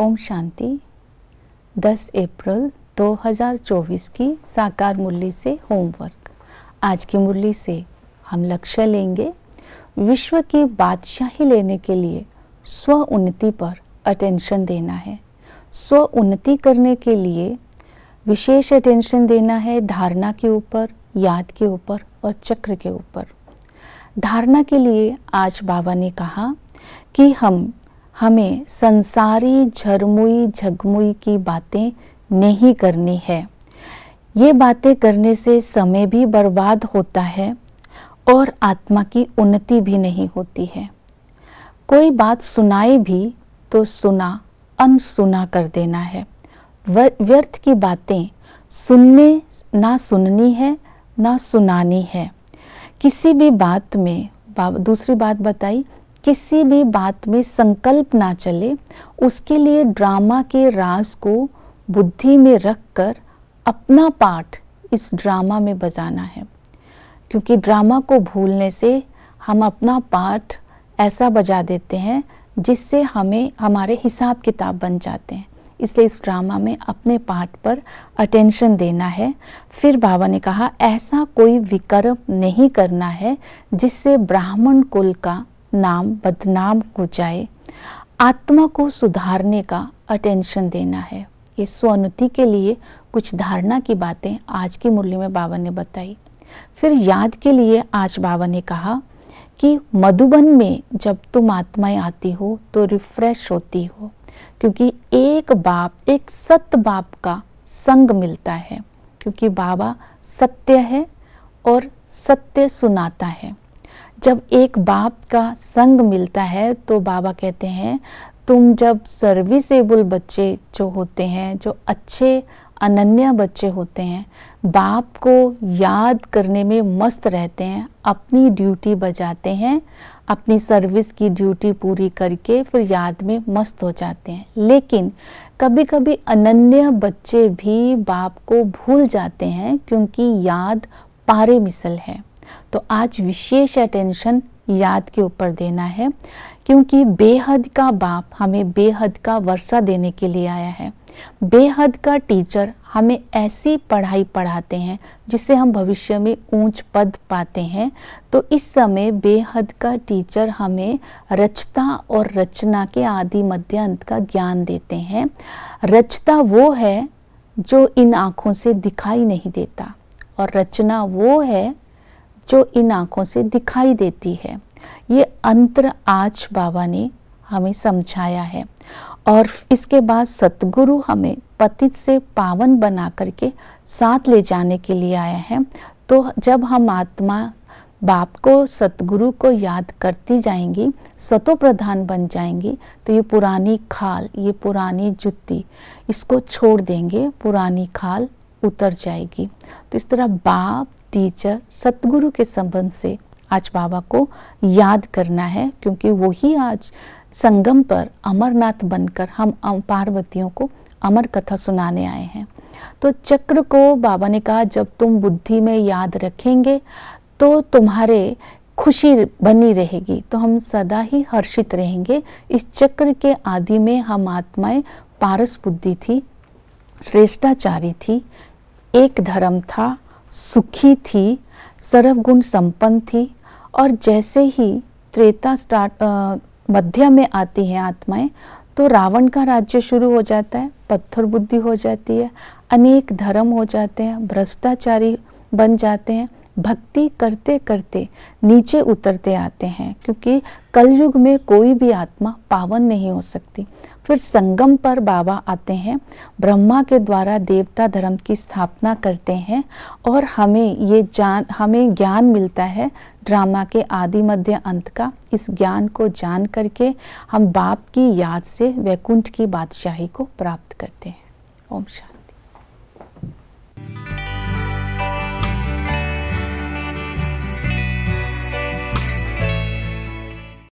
ओम शांति 10 अप्रैल 2024 की साकार मुरली से होमवर्क आज की मुरली से हम लक्ष्य लेंगे विश्व की बादशाही लेने के लिए स्व उन्नति पर अटेंशन देना है स्व उन्नति करने के लिए विशेष अटेंशन देना है धारणा के ऊपर याद के ऊपर और चक्र के ऊपर धारणा के लिए आज बाबा ने कहा कि हम हमें संसारी झरमुई झगमुई की बातें नहीं करनी है ये बातें करने से समय भी बर्बाद होता है और आत्मा की उन्नति भी नहीं होती है कोई बात सुनाए भी तो सुना अनसुना कर देना है व्यर्थ की बातें सुनने ना सुननी है ना सुनानी है किसी भी बात में दूसरी बात बताई किसी भी बात में संकल्प ना चले उसके लिए ड्रामा के राज को बुद्धि में रखकर अपना पाठ इस ड्रामा में बजाना है क्योंकि ड्रामा को भूलने से हम अपना पाठ ऐसा बजा देते हैं जिससे हमें हमारे हिसाब किताब बन जाते हैं इसलिए इस ड्रामा में अपने पाठ पर अटेंशन देना है फिर बाबा ने कहा ऐसा कोई विकर्म नहीं करना है जिससे ब्राह्मण कुल का नाम बदनाम हो जाए आत्मा को सुधारने का अटेंशन देना है ये स्वनति के लिए कुछ धारणा की बातें आज की मूल्य में बाबा ने बताई फिर याद के लिए आज बाबा ने कहा कि मधुबन में जब तुम आत्माएं आती हो तो रिफ्रेश होती हो क्योंकि एक बाप एक सत बाप का संग मिलता है क्योंकि बाबा सत्य है और सत्य सुनाता है जब एक बाप का संग मिलता है तो बाबा कहते हैं तुम जब सर्विसेबल बच्चे जो होते हैं जो अच्छे अनन्या बच्चे होते हैं बाप को याद करने में मस्त रहते हैं अपनी ड्यूटी बजाते हैं अपनी सर्विस की ड्यूटी पूरी करके फिर याद में मस्त हो जाते हैं लेकिन कभी कभी अनन्य बच्चे भी बाप को भूल जाते हैं क्योंकि याद पारे मिसल है तो आज विशेष अटेंशन याद के ऊपर देना है क्योंकि बेहद का बाप हमें बेहद का वर्षा देने के लिए आया है बेहद का टीचर हमें ऐसी पढ़ाई पढ़ाते हैं जिससे हम भविष्य में ऊंच पद पाते हैं तो इस समय बेहद का टीचर हमें रचता और रचना के आदि मध्य अंत का ज्ञान देते हैं रचता वो है जो इन आँखों से दिखाई नहीं देता और रचना वो है जो इन आँखों से दिखाई देती है ये अंतर आज बाबा ने हमें समझाया है और इसके बाद सतगुरु हमें पतित से पावन बना करके साथ ले जाने के लिए आया है तो जब हम आत्मा बाप को सतगुरु को याद करती जाएंगी सतो प्रधान बन जाएंगी तो ये पुरानी खाल ये पुरानी जुत्ती इसको छोड़ देंगे पुरानी खाल उतर जाएगी तो इस तरह बाप टीचर सतगुरु के संबंध से आज बाबा को याद करना है क्योंकि वही आज संगम पर अमरनाथ बनकर हम पार्वतियों को अमर कथा सुनाने आए हैं तो चक्र को बाबा ने कहा जब तुम बुद्धि में याद रखेंगे तो तुम्हारे खुशी बनी रहेगी तो हम सदा ही हर्षित रहेंगे इस चक्र के आदि में हम आत्माएं पारस बुद्धि थी श्रेष्ठाचारी थी एक धर्म था सुखी थी सर्वगुण संपन्न थी और जैसे ही त्रेता स्टार्ट मध्य में आती हैं आत्माएं तो रावण का राज्य शुरू हो जाता है पत्थर बुद्धि हो जाती है अनेक धर्म हो जाते हैं भ्रष्टाचारी बन जाते हैं भक्ति करते करते नीचे उतरते आते हैं क्योंकि कलयुग में कोई भी आत्मा पावन नहीं हो सकती फिर संगम पर बाबा आते हैं ब्रह्मा के द्वारा देवता धर्म की स्थापना करते हैं और हमें ये जान हमें ज्ञान मिलता है ड्रामा के आदि मध्य अंत का इस ज्ञान को जान करके हम बाप की याद से वैकुंठ की बादशाही को प्राप्त करते हैं ओम शांति